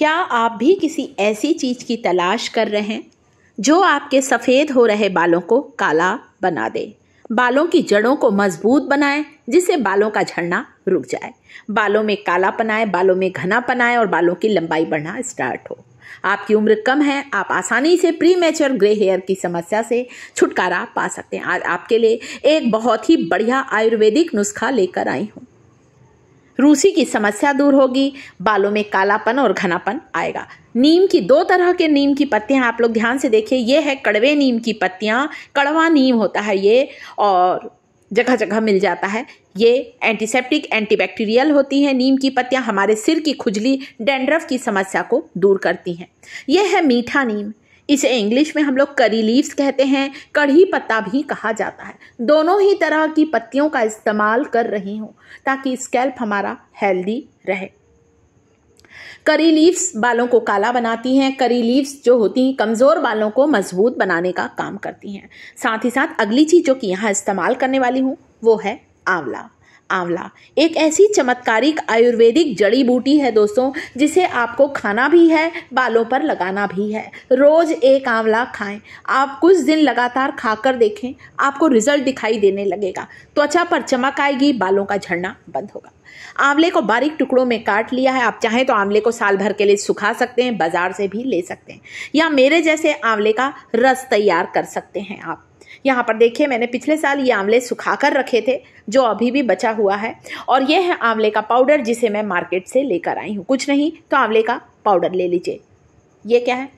क्या आप भी किसी ऐसी चीज़ की तलाश कर रहे हैं जो आपके सफ़ेद हो रहे बालों को काला बना दे बालों की जड़ों को मजबूत बनाएं जिससे बालों का झड़ना रुक जाए बालों में काला पनाए बालों में घना पनाए और बालों की लंबाई बढ़ना स्टार्ट हो आपकी उम्र कम है आप आसानी से प्री मेचर ग्रे हेयर की समस्या से छुटकारा पा सकते हैं आज आपके लिए एक बहुत ही बढ़िया आयुर्वेदिक नुस्खा लेकर आई हूँ रूसी की समस्या दूर होगी बालों में कालापन और घनापन आएगा नीम की दो तरह के नीम की पत्तियां आप लोग ध्यान से देखिए ये है कड़वे नीम की पत्तियां कड़वा नीम होता है ये और जगह जगह मिल जाता है ये एंटीसेप्टिक एंटीबैक्टीरियल होती हैं नीम की पत्तियां हमारे सिर की खुजली डेंड्रफ की समस्या को दूर करती हैं यह है मीठा नीम इसे इंग्लिश में हम लोग करी लीव्स कहते हैं कढ़ी पत्ता भी कहा जाता है दोनों ही तरह की पत्तियों का इस्तेमाल कर रही हूँ ताकि स्कैल्प हमारा हेल्दी रहे करी लीव्स बालों को काला बनाती हैं करी लीव्स जो होती हैं कमज़ोर बालों को मजबूत बनाने का काम करती हैं साथ ही साथ अगली चीज़ जो कि यहाँ इस्तेमाल करने वाली हूँ वो है आंवला आंवला एक ऐसी चमत्कारिक आयुर्वेदिक जड़ी बूटी है दोस्तों जिसे आपको खाना भी है बालों पर लगाना भी है रोज़ एक आंवला खाएं आप कुछ दिन लगातार खाकर देखें आपको रिजल्ट दिखाई देने लगेगा त्वचा पर चमक आएगी बालों का झड़ना बंद होगा आंवले को बारीक टुकड़ों में काट लिया है आप चाहें तो आंवले को साल भर के लिए सुखा सकते हैं बाजार से भी ले सकते हैं या मेरे जैसे आंवले का रस तैयार कर सकते हैं आप यहाँ पर देखिए मैंने पिछले साल ये आंवले सुखा कर रखे थे जो अभी भी बचा हुआ है और ये है आंवले का पाउडर जिसे मैं मार्केट से लेकर आई हूँ कुछ नहीं तो आंवले का पाउडर ले लीजिए ये क्या है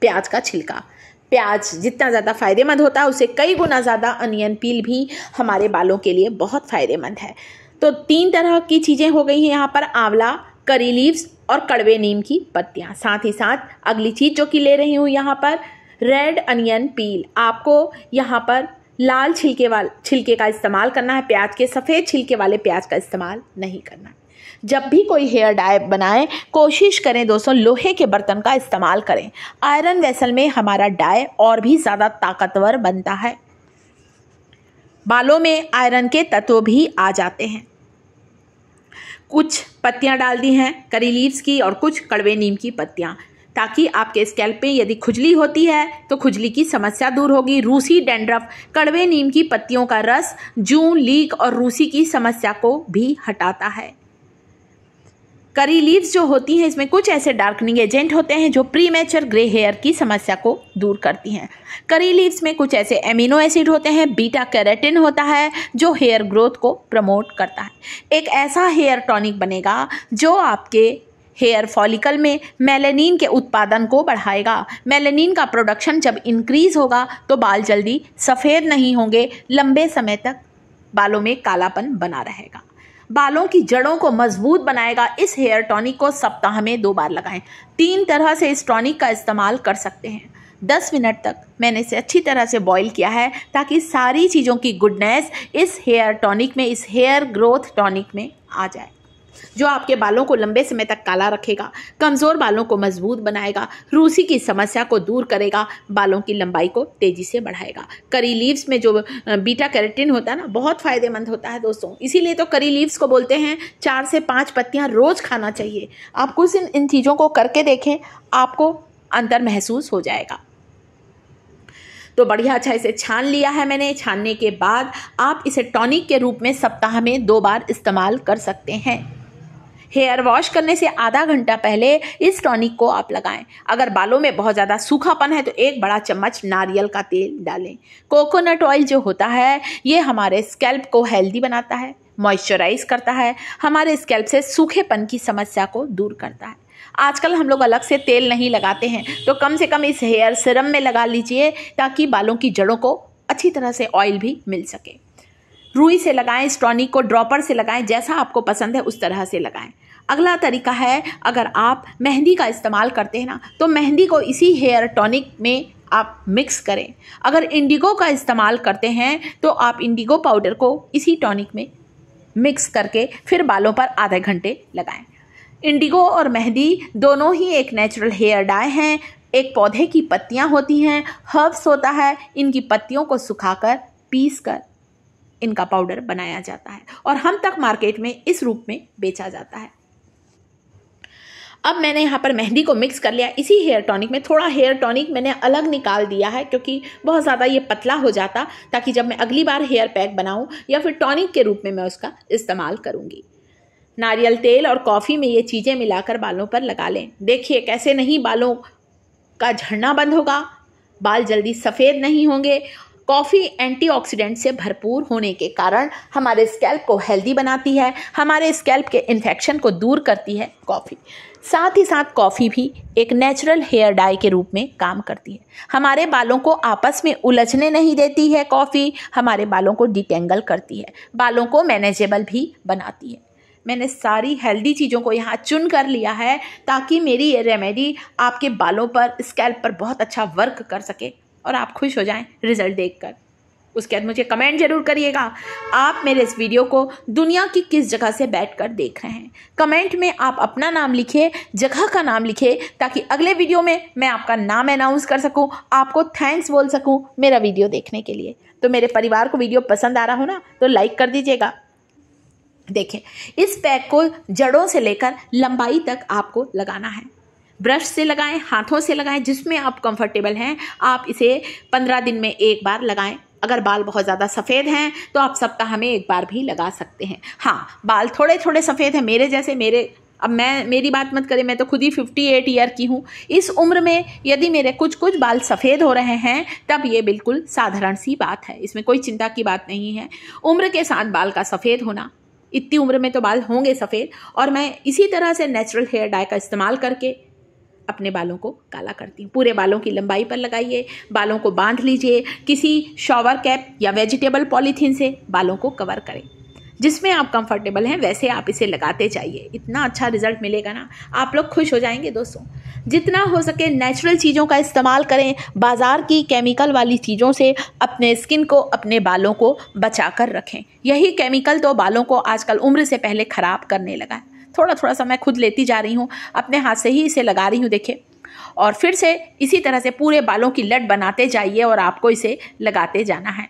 प्याज का छिलका प्याज जितना ज़्यादा फायदेमंद होता है उसे कई गुना ज़्यादा अनियन पील भी हमारे बालों के लिए बहुत फायदेमंद है तो तीन तरह की चीज़ें हो गई हैं यहाँ पर आंवला करी लीव्स और कड़वे नीम की पत्तियाँ साथ ही साथ अगली चीज़ जो कि ले रही हूँ यहाँ पर रेड अनियन पील आपको यहाँ पर लाल छिलके वाले छिलके का इस्तेमाल करना है प्याज के सफ़ेद छिलके वाले प्याज का इस्तेमाल नहीं करना है जब भी कोई हेयर डाई बनाएं कोशिश करें दोस्तों लोहे के बर्तन का इस्तेमाल करें आयरन वेसल में हमारा डाई और भी ज़्यादा ताकतवर बनता है बालों में आयरन के तत्व भी आ जाते हैं कुछ पत्तियां डाल दी हैं करी लीव्स की और कुछ कड़वे नीम की पत्तियां ताकि आपके स्कैल्प में यदि खुजली होती है तो खुजली की समस्या दूर होगी रूसी डेंड्रफ कड़वे नीम की पत्तियों का रस जू लीक और रूसी की समस्या को भी हटाता है करी लीव्स जो होती हैं इसमें कुछ ऐसे डार्कनिंग एजेंट होते हैं जो प्री मैचर ग्रे हेयर की समस्या को दूर करती हैं करी लीव्स में कुछ ऐसे एमिनो एसिड होते हैं बीटा कैरेटिन होता है जो हेयर ग्रोथ को प्रमोट करता है एक ऐसा हेयर टॉनिक बनेगा जो आपके हेयर फॉलिकल में मेलेनिन के उत्पादन को बढ़ाएगा मेलेनिन का प्रोडक्शन जब इंक्रीज होगा तो बाल जल्दी सफ़ेद नहीं होंगे लंबे समय तक बालों में कालापन बना रहेगा बालों की जड़ों को मजबूत बनाएगा इस हेयर टॉनिक को सप्ताह में दो बार लगाएं तीन तरह से इस टॉनिक का इस्तेमाल कर सकते हैं दस मिनट तक मैंने इसे अच्छी तरह से बॉईल किया है ताकि सारी चीज़ों की गुडनेस इस हेयर टॉनिक में इस हेयर ग्रोथ टॉनिक में आ जाए जो आपके बालों को लंबे समय तक काला रखेगा कमज़ोर बालों को मजबूत बनाएगा रूसी की समस्या को दूर करेगा बालों की लंबाई को तेज़ी से बढ़ाएगा करी लीव्स में जो बीटा कैरेटिन होता है ना बहुत फ़ायदेमंद होता है दोस्तों इसीलिए तो करी लीव्स को बोलते हैं चार से पाँच पत्तियाँ रोज़ खाना चाहिए आप कुछ इन इन चीज़ों को करके देखें आपको अंतर महसूस हो जाएगा तो बढ़िया अच्छा इसे छान लिया है मैंने छानने के बाद आप इसे टॉनिक के रूप में सप्ताह में दो बार इस्तेमाल कर सकते हैं हेयर वॉश करने से आधा घंटा पहले इस टॉनिक को आप लगाएं अगर बालों में बहुत ज़्यादा सूखापन है तो एक बड़ा चम्मच नारियल का तेल डालें कोकोनट ऑयल जो होता है ये हमारे स्कैल्प को हेल्दी बनाता है मॉइस्चराइज करता है हमारे स्कैल्प से सूखेपन की समस्या को दूर करता है आजकल हम लोग अलग से तेल नहीं लगाते हैं तो कम से कम इस हेयर सिरम में लगा लीजिए ताकि बालों की जड़ों को अच्छी तरह से ऑयल भी मिल सके रूई से लगाएं स्टॉनिक को ड्रॉपर से लगाएं जैसा आपको पसंद है उस तरह से लगाएं अगला तरीका है अगर आप मेहंदी का इस्तेमाल करते हैं ना तो मेहंदी को इसी हेयर टॉनिक में आप मिक्स करें अगर इंडिगो का इस्तेमाल करते हैं तो आप इंडिगो पाउडर को इसी टॉनिक में मिक्स करके फिर बालों पर आधे घंटे लगाएं इंडिगो और मेहंदी दोनों ही एक नेचुरल हेयर डाई हैं एक पौधे की पत्तियां होती हैं हर्ब्स होता है इनकी पत्तियों को सुखाकर पीस कर इनका पाउडर बनाया जाता है और हम तक मार्केट में इस रूप में बेचा जाता है अब मैंने यहाँ पर मेहंदी को मिक्स कर लिया इसी हेयर टॉनिक में थोड़ा हेयर टॉनिक मैंने अलग निकाल दिया है क्योंकि बहुत ज़्यादा ये पतला हो जाता ताकि जब मैं अगली बार हेयर पैक बनाऊँ या फिर टॉनिक के रूप में मैं उसका इस्तेमाल करूँगी नारियल तेल और कॉफ़ी में ये चीज़ें मिलाकर बालों पर लगा लें देखिए कैसे नहीं बालों का झड़ना बंद होगा बाल जल्दी सफ़ेद नहीं होंगे कॉफ़ी एंटीऑक्सीडेंट से भरपूर होने के कारण हमारे स्कैल्प को हेल्दी बनाती है हमारे स्कैल्प के इन्फेक्शन को दूर करती है कॉफ़ी साथ ही साथ कॉफ़ी भी एक नेचुरल हेयर डाई के रूप में काम करती है हमारे बालों को आपस में उलझने नहीं देती है कॉफ़ी हमारे बालों को डिटेंगल करती है बालों को मैनेजेबल भी बनाती है मैंने सारी हेल्दी चीज़ों को यहाँ चुन कर लिया है ताकि मेरी ये रेमेडी आपके बालों पर स्कैल्प पर बहुत अच्छा वर्क कर सके और आप खुश हो जाएं रिज़ल्ट देखकर उसके बाद मुझे कमेंट जरूर करिएगा आप मेरे इस वीडियो को दुनिया की किस जगह से बैठकर देख रहे हैं कमेंट में आप अपना नाम लिखिए जगह का नाम लिखिए ताकि अगले वीडियो में मैं आपका नाम अनाउंस कर सकूं आपको थैंक्स बोल सकूं मेरा वीडियो देखने के लिए तो मेरे परिवार को वीडियो पसंद आ रहा हो ना तो लाइक कर दीजिएगा देखिए इस पैक को जड़ों से लेकर लंबाई तक आपको लगाना है ब्रश से लगाएं हाथों से लगाएं जिसमें आप कंफर्टेबल हैं आप इसे पंद्रह दिन में एक बार लगाएं अगर बाल बहुत ज़्यादा सफ़ेद हैं तो आप सप्ताह में एक बार भी लगा सकते हैं हाँ बाल थोड़े थोड़े सफ़ेद हैं मेरे जैसे मेरे अब मैं मेरी बात मत करें मैं तो खुद ही 58 ईयर की हूँ इस उम्र में यदि मेरे कुछ कुछ बाल सफ़ेद हो रहे हैं तब ये बिल्कुल साधारण सी बात है इसमें कोई चिंता की बात नहीं है उम्र के साथ बाल का सफ़ेद होना इतनी उम्र में तो बाल होंगे सफ़ेद और मैं इसी तरह से नेचुरल हेयर डाई का इस्तेमाल करके अपने बालों को काला करती हूँ पूरे बालों की लंबाई पर लगाइए बालों को बांध लीजिए किसी शॉवर कैप या वेजिटेबल पॉलीथीन से बालों को कवर करें जिसमें आप कंफर्टेबल हैं वैसे आप इसे लगाते जाइए इतना अच्छा रिजल्ट मिलेगा ना आप लोग खुश हो जाएंगे दोस्तों जितना हो सके नेचुरल चीज़ों का इस्तेमाल करें बाज़ार की केमिकल वाली चीज़ों से अपने स्किन को अपने बालों को बचा कर रखें यही केमिकल तो बालों को आजकल उम्र से पहले ख़राब करने लगा है थोड़ा थोड़ा सा मैं खुद लेती जा रही हूँ अपने हाथ से ही इसे लगा रही हूँ देखे और फिर से इसी तरह से पूरे बालों की लट बनाते जाइए और आपको इसे लगाते जाना है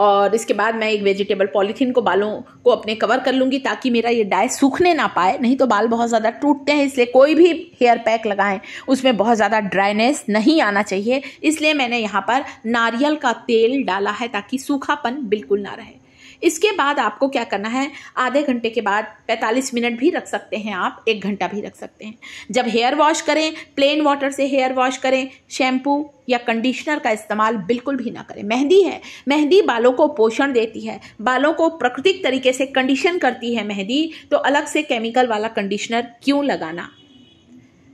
और इसके बाद मैं एक वेजिटेबल पॉलीथीन को बालों को अपने कवर कर लूँगी ताकि मेरा ये डाई सूखने ना पाए नहीं तो बाल बहुत ज़्यादा टूटते हैं इसलिए कोई भी हेयर पैक लगाएं उसमें बहुत ज़्यादा ड्राइनेस नहीं आना चाहिए इसलिए मैंने यहाँ पर नारियल का तेल डाला है ताकि सूखापन बिल्कुल ना रहे इसके बाद आपको क्या करना है आधे घंटे के बाद 45 मिनट भी रख सकते हैं आप एक घंटा भी रख सकते हैं जब हेयर वॉश करें प्लेन वाटर से हेयर वॉश करें शैम्पू या कंडीशनर का इस्तेमाल बिल्कुल भी ना करें मेहंदी है मेहंदी बालों को पोषण देती है बालों को प्राकृतिक तरीके से कंडीशन करती है मेहंदी तो अलग से केमिकल वाला कंडीशनर क्यों लगाना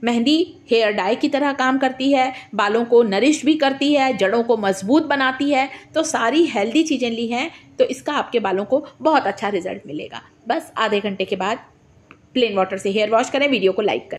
मेहंदी हेयर डाई की तरह काम करती है बालों को नरिश भी करती है जड़ों को मजबूत बनाती है तो सारी हेल्दी चीज़ें ली हैं तो इसका आपके बालों को बहुत अच्छा रिजल्ट मिलेगा बस आधे घंटे के बाद प्लेन वाटर से हेयर वॉश करें वीडियो को लाइक करें